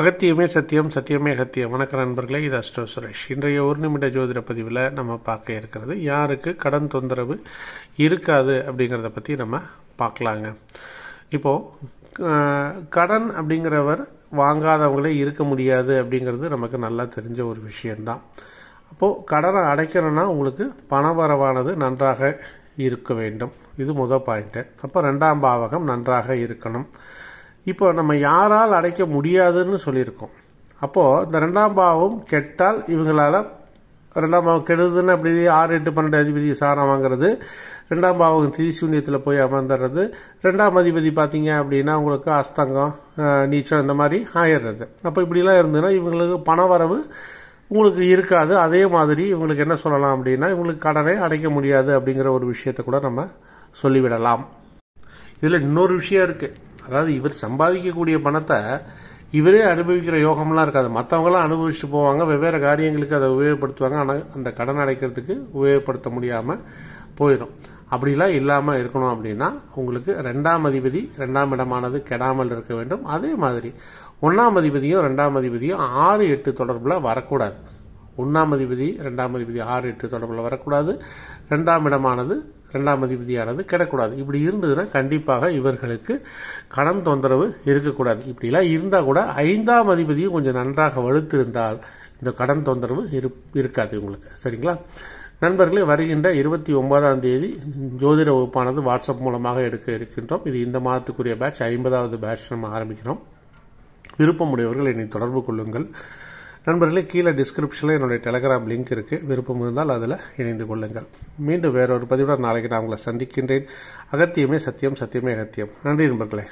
அகத்தியமே சத்தியம் சத்தியமே அகத்தியம் வணக்க நண்பர்களே இது அஷ்டோ சுரேஷ் இன்றைய ஒரு நிமிட ஜோதிட பதிவில் நம்ம பார்க்க இருக்கிறது யாருக்கு கடன் தொந்தரவு இருக்காது அப்படிங்கிறத பற்றி நம்ம பார்க்கலாங்க இப்போது கடன் அப்படிங்கிறவர் வாங்காதவங்களே இருக்க முடியாது அப்படிங்கிறது நமக்கு நல்லா தெரிஞ்ச ஒரு விஷயந்தான் அப்போது கடனை அடைக்கணும்னா உங்களுக்கு பண வரவானது நன்றாக இருக்க வேண்டும் இது முதல் பாயிண்ட்டு அப்போ ரெண்டாம் பாவகம் நன்றாக இருக்கணும் இப்போ நம்ம யாரால் அடைக்க முடியாதுன்னு சொல்லியிருக்கோம் அப்போது இந்த ரெண்டாம் பாவம் கெட்டால் இவங்களால் ரெண்டாம் பாவம் கெடுதுன்னு அப்படி ஆறு எட்டு பன்னெண்டு அதிபதி சாரம் வாங்குறது ரெண்டாம் பாவம் திரிசூன்யத்தில் போய் அமர்ந்துடுறது ரெண்டாம் அதிபதி பார்த்தீங்க அப்படின்னா உங்களுக்கு அஸ்தங்கம் நீச்சம் இந்த மாதிரி ஆயிடுறது அப்போ இப்படிலாம் இருந்ததுன்னா இவங்களுக்கு பண வரவு உங்களுக்கு இருக்காது அதே மாதிரி இவங்களுக்கு என்ன சொல்லலாம் அப்படின்னா இவங்களுக்கு கடனை அடைக்க முடியாது அப்படிங்கிற ஒரு விஷயத்தை கூட நம்ம சொல்லிவிடலாம் இதில் இன்னொரு விஷயம் இருக்குது அதாவது இவர் சம்பாதிக்கக்கூடிய பணத்தை இவரே அனுபவிக்கிற யோகம்லாம் இருக்காது மற்றவங்களாம் அனுபவிச்சுட்டு போவாங்க வெவ்வேறு காரியங்களுக்கு அதை உபயோகப்படுத்துவாங்க ஆனால் அந்த கடன் அடைக்கிறதுக்கு உபயோகப்படுத்த முடியாமல் போயிடும் அப்படிலாம் இல்லாமல் இருக்கணும் அப்படின்னா உங்களுக்கு ரெண்டாம் அதிபதி ரெண்டாம் இடமானது கெடாமல் இருக்க வேண்டும் அதே மாதிரி ஒன்றாம் அதிபதியும் ரெண்டாம் அதிபதியும் ஆறு எட்டு தொடர்பில் வரக்கூடாது ஒன்றாம் அதிபதி ரெண்டாம் அதிபதி ஆறு எட்டு தொடர்பில் வரக்கூடாது ரெண்டாம் இடமானது இரண்டாம் அதிபதியானது கிடக்கூடாது இப்படி இருந்ததுன்னா கண்டிப்பாக இவர்களுக்கு கடன் தொந்தரவு இருக்கக்கூடாது இப்படிலாம் இருந்தால் கூட ஐந்தாம் அதிபதியும் கொஞ்சம் நன்றாக வலுத்திருந்தால் இந்த கடன் தொந்தரவு இருக்காது உங்களுக்கு சரிங்களா நண்பர்களே வருகின்ற இருபத்தி ஒன்பதாம் தேதி ஜோதிட வகுப்பானது வாட்ஸ்அப் மூலமாக எடுக்க இருக்கின்றோம் இது இந்த மாதத்துக்குரிய பேட்ச் ஐம்பதாவது பேட்ச் நம்ம ஆரம்பிக்கிறோம் விருப்பமுடையவர்கள் என்னை தொடர்பு கொள்ளுங்கள் நண்பர்களே கீழே டிஸ்கிரிப்ஷனில் என்னுடைய டெலகிராம் லிங்க் இருக்குது விருப்பம் இருந்தால் அதில் இணைந்து கொள்ளுங்கள் மீண்டும் வேறொரு பதிவுடன் நாளைக்கு நான் உங்களை சந்திக்கின்றேன் அகத்தியமே சத்தியம் சத்தியமே அகத்தியம் நன்றி நண்பர்களே